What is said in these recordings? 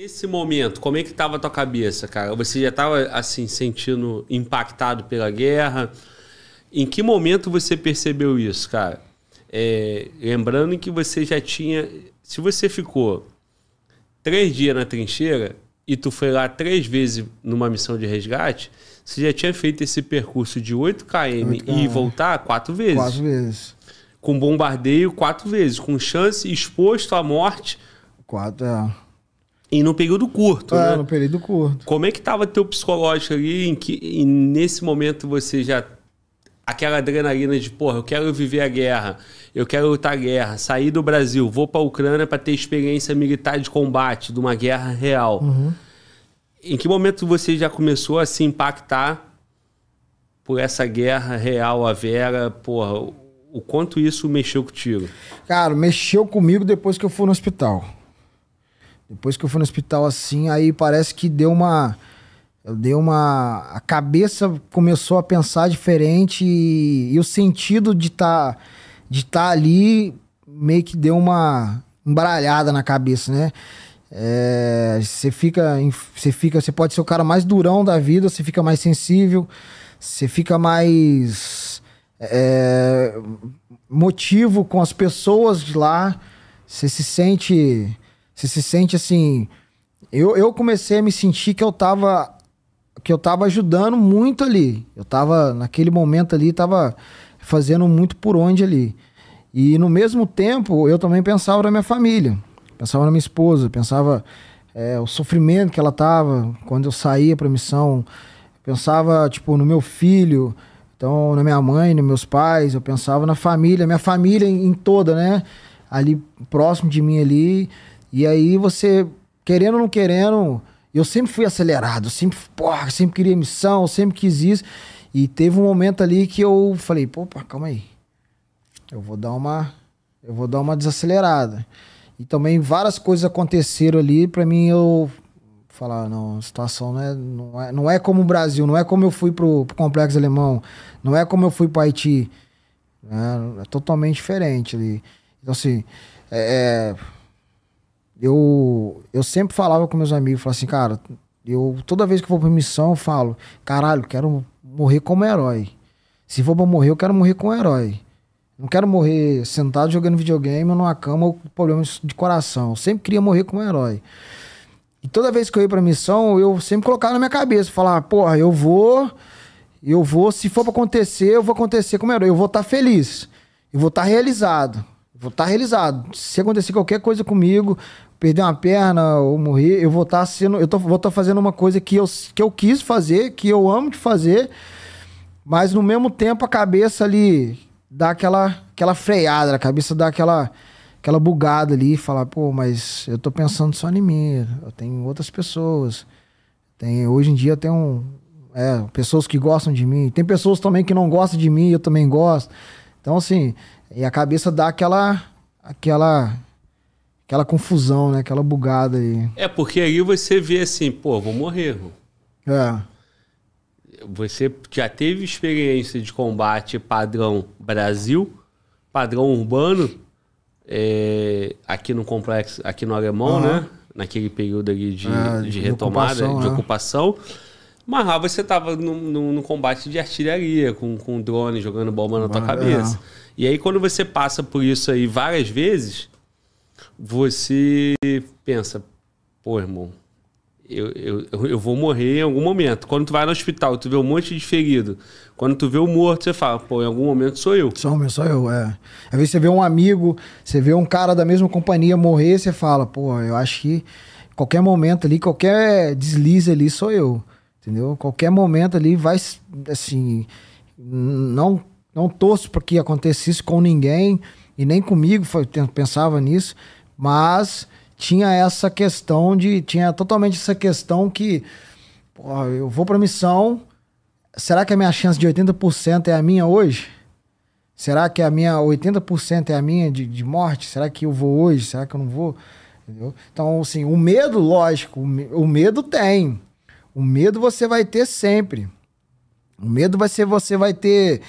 Nesse momento, como é que estava a tua cabeça, cara? Você já estava assim sentindo impactado pela guerra? Em que momento você percebeu isso, cara? É, lembrando que você já tinha, se você ficou três dias na trincheira e tu foi lá três vezes numa missão de resgate, você já tinha feito esse percurso de 8 km, 8 km. e voltar quatro vezes. Quatro vezes. Com bombardeio quatro vezes, com chance exposto à morte. Quatro. É e num período curto, é, né? num período curto. Como é que tava teu psicológico ali em que e nesse momento você já aquela adrenalina de, porra, eu quero viver a guerra, eu quero lutar a guerra, sair do Brasil, vou para a Ucrânia para ter experiência militar de combate, de uma guerra real. Uhum. Em que momento você já começou a se impactar por essa guerra real a Vera, porra, o quanto isso mexeu contigo? Cara, mexeu comigo depois que eu fui no hospital. Depois que eu fui no hospital assim, aí parece que deu uma. deu uma. A cabeça começou a pensar diferente e, e o sentido de estar tá, de tá ali meio que deu uma embaralhada na cabeça, né? É, você é, fica. Você fica. Você pode ser o cara mais durão da vida, você fica mais sensível, você fica mais. É, motivo com as pessoas de lá. Você se sente você se sente assim. Eu, eu comecei a me sentir que eu tava. Que eu tava ajudando muito ali. Eu tava, naquele momento ali, tava fazendo muito por onde ali. E no mesmo tempo, eu também pensava na minha família. Pensava na minha esposa, pensava é, o sofrimento que ela tava quando eu saía pra missão. Pensava, tipo, no meu filho. Então, na minha mãe, nos meus pais, eu pensava na família, minha família em, em toda, né? Ali próximo de mim ali. E aí você, querendo ou não querendo, eu sempre fui acelerado, sempre, porra, sempre queria missão, sempre quis isso. E teve um momento ali que eu falei, pô, calma aí. Eu vou dar uma eu vou dar uma desacelerada. E também várias coisas aconteceram ali para mim eu falar, não, a situação não é, não é, não é como o Brasil, não é como eu fui pro, pro complexo alemão, não é como eu fui para Haiti. Né? É totalmente diferente ali. Então assim, é, é eu, eu sempre falava com meus amigos, falava assim, cara, eu toda vez que vou pra missão, eu falo, caralho, quero morrer como herói. Se for pra morrer, eu quero morrer como herói. Não quero morrer sentado jogando videogame ou numa cama ou com problemas de coração. Eu sempre queria morrer como herói. E toda vez que eu ia pra missão, eu sempre colocava na minha cabeça, falar, porra, eu vou, eu vou, se for pra acontecer, eu vou acontecer como herói. Eu vou estar tá feliz. Eu vou estar tá realizado. Vou estar tá realizado. Se acontecer qualquer coisa comigo, perder uma perna ou morrer, eu vou estar tá sendo. Eu tô, vou estar tá fazendo uma coisa que eu, que eu quis fazer, que eu amo de fazer, mas no mesmo tempo a cabeça ali dá aquela, aquela freada, a cabeça dá aquela, aquela bugada ali e falar, pô, mas eu tô pensando só em mim, eu tenho outras pessoas. Tem, hoje em dia tem um, é, pessoas que gostam de mim, tem pessoas também que não gostam de mim, eu também gosto. Então, assim, e a cabeça dá aquela. aquela aquela confusão, né? Aquela bugada aí. É, porque aí você vê assim, pô, vou morrer. É. Você já teve experiência de combate padrão Brasil, padrão urbano, é, aqui no complexo, aqui no Alemão, uhum. né? Naquele período ali de, é, de, retomada, de ocupação. De é. ocupação. Mas lá você tava no combate de artilharia, com, com drone jogando bomba na tua cabeça. E aí quando você passa por isso aí várias vezes, você pensa, pô, irmão, eu, eu, eu vou morrer em algum momento. Quando tu vai no hospital, tu vê um monte de ferido. Quando tu vê o morto, você fala, pô, em algum momento sou eu. Sou, sou eu, é. Às vezes você vê um amigo, você vê um cara da mesma companhia morrer, você fala, pô, eu acho que qualquer momento ali, qualquer deslize ali sou eu. Entendeu? Qualquer momento ali vai, assim, não, não torço para que acontecesse com ninguém e nem comigo, foi, pensava nisso mas tinha essa questão de. Tinha totalmente essa questão que. Pô, eu vou para missão. Será que a minha chance de 80% é a minha hoje? Será que a minha 80% é a minha de, de morte? Será que eu vou hoje? Será que eu não vou? Entendeu? Então, assim, o medo, lógico, o medo tem. O medo você vai ter sempre. O medo vai ser você vai ter.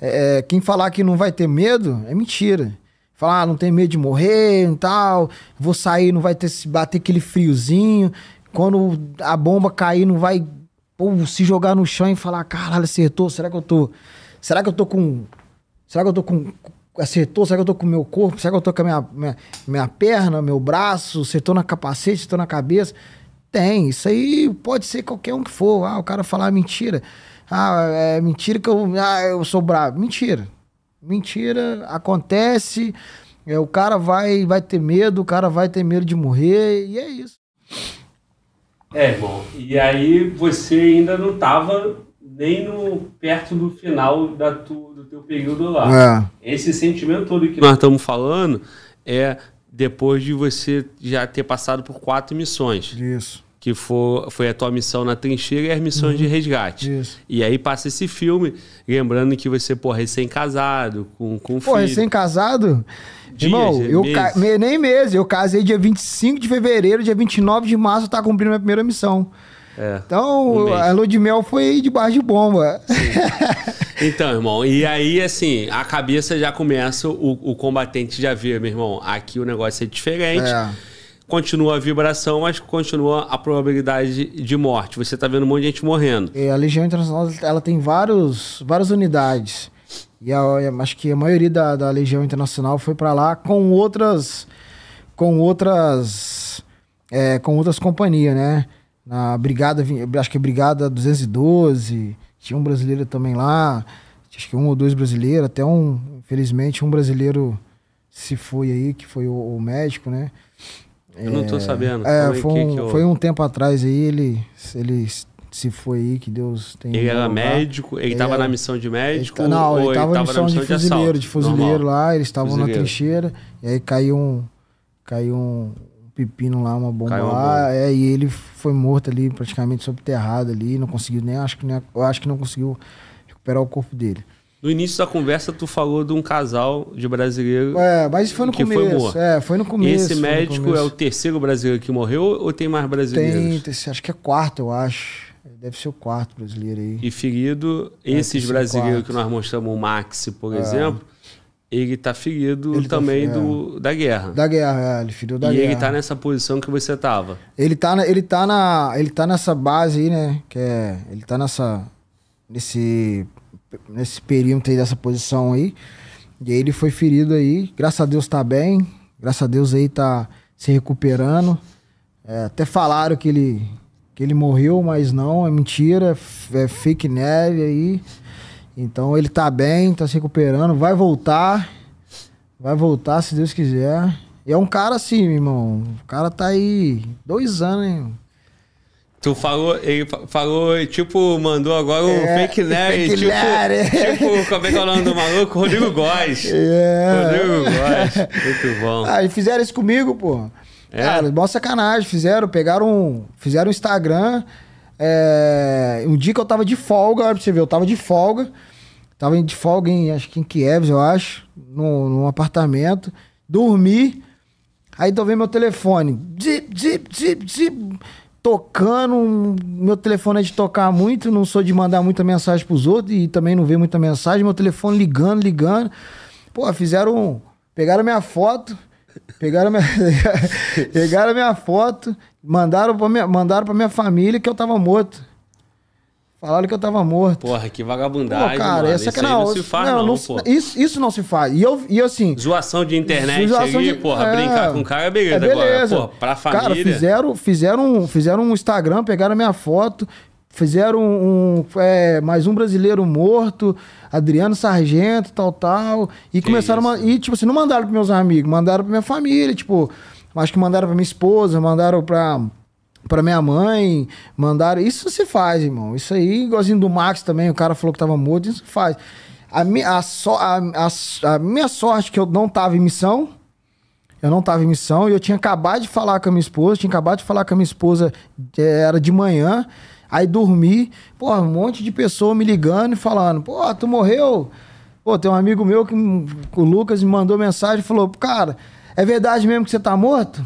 É, é quem falar que não vai ter medo é mentira. Falar, ah, não tem medo de morrer e tal, vou sair, não vai ter se bater aquele friozinho. Quando a bomba cair, não vai pô, se jogar no chão e falar, caralho, acertou, será que eu tô. Será que eu tô com. Será que eu tô com. Acertou? Será que eu tô com o meu corpo? Será que eu tô com a minha, minha, minha perna, meu braço? Acertou na capacete, acertou na cabeça? Tem, isso aí pode ser qualquer um que for. Ah, o cara falar mentira. Ah, é mentira que eu, ah, eu sou bravo. Mentira. Mentira, acontece. É, o cara vai, vai ter medo, o cara vai ter medo de morrer, e é isso. É, bom. E aí você ainda não estava nem no, perto do final da tu, do teu período lá. É. Esse sentimento todo que nós estamos falando é depois de você já ter passado por quatro missões. Isso que foi foi a tua missão na trincheira e as missões uhum. de resgate. Isso. E aí passa esse filme, lembrando que você, pô, recém-casado, com, com filho. Pô, recém-casado? Irmão, eu meses. Ca... nem mesmo Eu casei dia 25 de fevereiro, dia 29 de março, tá cumprindo minha primeira missão. É, então, um a lua de mel foi de bar de bomba. então, irmão, e aí, assim, a cabeça já começa, o, o combatente já vê, meu irmão, aqui o negócio é diferente. É continua a vibração, mas continua a probabilidade de morte. Você está vendo um monte de gente morrendo. É, a Legião Internacional ela tem vários, várias unidades. E a, acho que a maioria da, da Legião Internacional foi para lá com outras. com outras. É, com outras companhias, né? Na Brigada, acho que é Brigada 212, tinha um brasileiro também lá, acho que um ou dois brasileiros, até um, infelizmente, um brasileiro se foi aí, que foi o, o médico, né? Eu não tô é, sabendo. É, foi, um, que eu... foi um tempo atrás aí, ele, ele se foi aí, que Deus tem. Ele era médico, ele estava na missão de médico? Ele, tá, não, ele estava na missão de, de fuzileiro, de, fuzileiro Normal. lá, eles estavam na trincheira, e aí caiu um. Caiu um pepino lá, uma bomba lá, bomba. é, e ele foi morto ali, praticamente subterrado ali, não conseguiu nem, acho que nem, acho que não conseguiu recuperar o corpo dele. No início da conversa, tu falou de um casal de brasileiro. É, mas foi no que começo. Foi É, foi no começo. Esse médico começo. é o terceiro brasileiro que morreu ou tem mais brasileiros? Tem, acho que é quarto, eu acho. Deve ser o quarto brasileiro aí. E ferido, é, esses brasileiros que nós mostramos, o Maxi, por é. exemplo, ele tá ferido ele tá também tá, é. do, da guerra. Da guerra, é, ele feriu da e guerra. E ele tá nessa posição que você tava. Ele tá, na, ele tá, na, ele tá nessa base aí, né? Que é, ele tá nessa. Nesse nesse perímetro aí dessa posição aí. E aí ele foi ferido aí. Graças a Deus tá bem. Graças a Deus aí tá se recuperando. É, até falaram que ele, que ele morreu, mas não, é mentira, é fake neve aí. Então ele tá bem, tá se recuperando, vai voltar. Vai voltar se Deus quiser. E é um cara assim, meu irmão. O cara tá aí dois anos, hein? Tu falou, ele falou, tipo, mandou agora um é, fake nerd, tipo, tipo, como é que é o nome do maluco? Rodrigo Góes. É. Rodrigo Góes, muito bom. ah e fizeram isso comigo, pô. É. Cara, mó sacanagem, fizeram, pegaram, um, fizeram um Instagram, é, um dia que eu tava de folga, olha pra você ver, eu tava de folga, tava de folga em, acho que em Kiev, eu acho, num, num apartamento, dormi, aí tô vendo meu telefone, zip, zip, zip, zip, tocando. Meu telefone é de tocar muito, não sou de mandar muita mensagem pros outros e também não ver muita mensagem. Meu telefone ligando, ligando. Pô, fizeram. Pegaram minha foto, pegaram minha, pegaram minha foto, mandaram pra minha, mandaram pra minha família que eu tava morto. Falaram que eu tava morto. Porra, que vagabundagem. Pô, cara, mano. essa isso é não, não se faz, não. não, não isso, isso não se faz. E eu, e assim. Zoação de internet zoação aí, de, porra, é, brincar com o cara é beleza, é beleza. agora. Pô, pra família. Cara, fizeram, fizeram, fizeram um Instagram, pegaram a minha foto, fizeram um, um é, mais um brasileiro morto, Adriano Sargento, tal, tal. E que começaram a. E, tipo assim, não mandaram pros meus amigos, mandaram pra minha família, tipo. Acho que mandaram pra minha esposa, mandaram pra para minha mãe, mandaram. Isso se faz, irmão. Isso aí, igualzinho do Max também, o cara falou que tava morto, isso se faz. A, mi, a, so, a, a, a minha sorte que eu não tava em missão. Eu não tava em missão e eu tinha acabado de falar com a minha esposa, tinha acabado de falar com a minha esposa, é, era de manhã, aí dormi, pô, um monte de pessoa me ligando e falando, pô, tu morreu? Pô, tem um amigo meu que o Lucas me mandou mensagem e falou, cara, é verdade mesmo que você tá morto?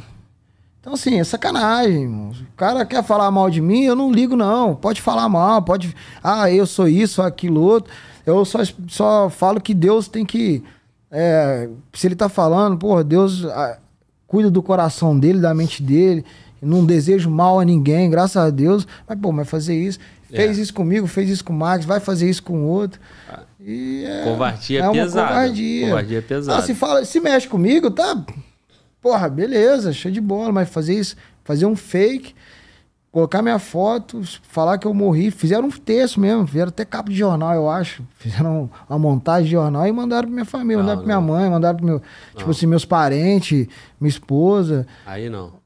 Então, assim, é sacanagem. Irmão. O cara quer falar mal de mim, eu não ligo, não. Pode falar mal, pode. Ah, eu sou isso, aquilo, outro. Eu só, só falo que Deus tem que. É, se ele tá falando, porra, Deus a, ah, cuida do coração dele, da mente dele. Não desejo mal a ninguém, graças a Deus. Mas, pô, mas fazer isso. É. Fez é. isso comigo, fez isso com o Max, vai fazer isso com o outro. Ah, e é, covardia é pesada. Covardia. covardia é pesada. Ah, se, fala, se mexe comigo, tá Porra, beleza, cheio de bola, mas fazer isso, fazer um fake, colocar minha foto, falar que eu morri. Fizeram um texto mesmo, fizeram até capa de jornal, eu acho. Fizeram uma montagem de jornal e mandaram pra minha família, não, mandaram não. pra minha mãe, mandaram pro meu. Tipo não. Tipo assim, meus parentes, minha esposa. Aí não.